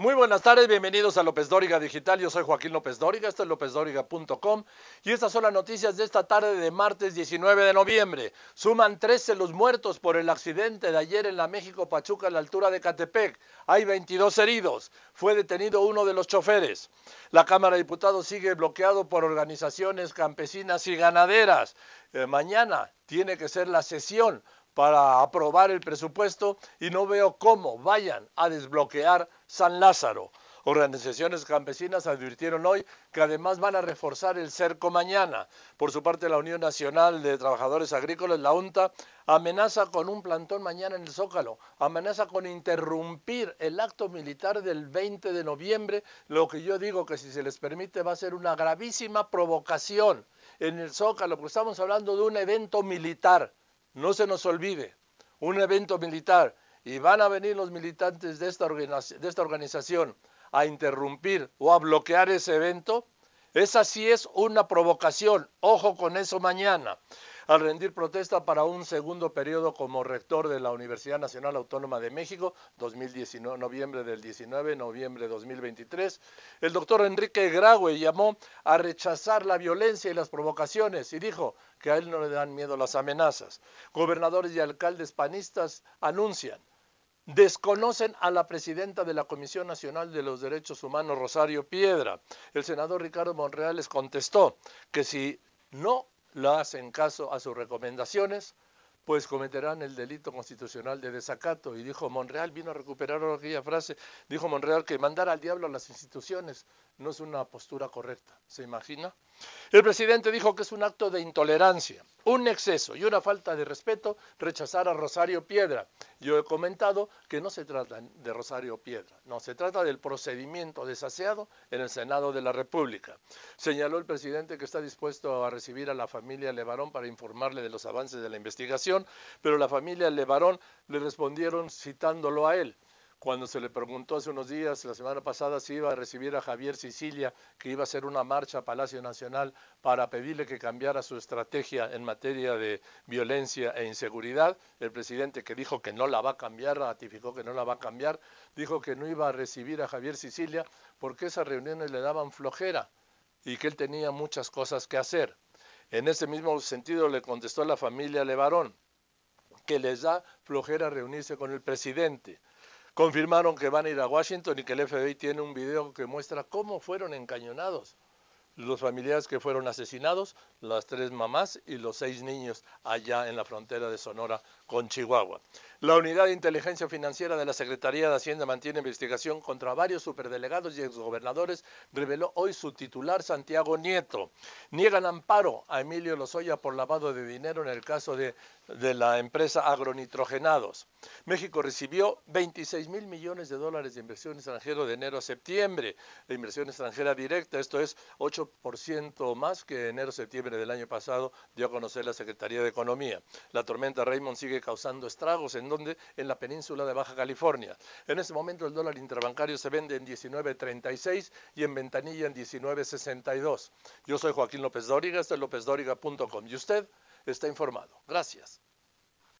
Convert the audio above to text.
Muy buenas tardes, bienvenidos a López Dóriga Digital. Yo soy Joaquín López Dóriga, esto es lópezdóriga.com y estas son las noticias de esta tarde de martes 19 de noviembre. Suman 13 los muertos por el accidente de ayer en la México Pachuca a la altura de Catepec. Hay 22 heridos. Fue detenido uno de los choferes. La Cámara de Diputados sigue bloqueado por organizaciones campesinas y ganaderas. Eh, mañana tiene que ser la sesión para aprobar el presupuesto y no veo cómo vayan a desbloquear San Lázaro. Organizaciones campesinas advirtieron hoy que además van a reforzar el cerco mañana. Por su parte, la Unión Nacional de Trabajadores Agrícolas, la UNTA, amenaza con un plantón mañana en el Zócalo, amenaza con interrumpir el acto militar del 20 de noviembre, lo que yo digo que si se les permite va a ser una gravísima provocación en el Zócalo, porque estamos hablando de un evento militar no se nos olvide, un evento militar y van a venir los militantes de esta, organización a interrumpir o a bloquear ese evento, esa sí es una provocación. Ojo con eso mañana al rendir protesta para un segundo periodo como rector de la Universidad Nacional Autónoma de México, noviembre del 19, noviembre 2023. El doctor Enrique Graue llamó a rechazar la violencia y las provocaciones y dijo que a él no le dan miedo las amenazas. Gobernadores y alcaldes panistas anuncian Desconocen a la presidenta de la Comisión Nacional de los Derechos Humanos, Rosario Piedra. El senador Ricardo Monreal les contestó que si no la hacen caso a sus recomendaciones, pues cometerán el delito constitucional de desacato. Y dijo Monreal, vino a recuperar aquella frase, dijo Monreal que mandar al diablo a las instituciones no es una postura correcta. ¿Se imagina? El presidente dijo que es un acto de intolerancia, un exceso y una falta de respeto rechazar a Rosario Piedra. Yo he comentado que no se trata de Rosario Piedra, no, se trata del procedimiento desaseado en el Senado de la República. Señaló el presidente que está dispuesto a recibir a la familia Levarón para informarle de los avances de la investigación, pero la familia Levarón le respondieron citándolo a él cuando se le preguntó hace unos días, la semana pasada, si iba a recibir a Javier Sicilia, que iba a hacer una marcha a Palacio Nacional para pedirle que cambiara su estrategia en materia de violencia e inseguridad, el presidente que dijo que no la va a cambiar, ratificó que no la va a cambiar, dijo que no iba a recibir a Javier Sicilia porque esas reuniones le daban flojera y que él tenía muchas cosas que hacer. En ese mismo sentido le contestó a la familia Levarón que les da flojera reunirse con el presidente confirmaron que van a ir a Washington y que el FBI tiene un video que muestra cómo fueron encañonados los familiares que fueron asesinados, las tres mamás y los seis niños allá en la frontera de Sonora con Chihuahua. La Unidad de Inteligencia Financiera de la Secretaría de Hacienda mantiene investigación contra varios superdelegados y exgobernadores, reveló hoy su titular Santiago Nieto. Niegan amparo a Emilio Lozoya por lavado de dinero en el caso de, la empresa Agronitrogenados. México recibió 26 mil millones de dólares de inversión extranjera de enero a septiembre, La inversión extranjera directa, esto es 8 ciento más que enero-septiembre del año pasado, dio a conocer la Secretaría de Economía. La tormenta Raymond sigue causando estragos en donde en la península de Baja California. En este momento el dólar interbancario se vende en 19.36 y en ventanilla en 19.62. Yo soy Joaquín López Dóriga, esto es lópezdóriga.com y usted está informado. Gracias.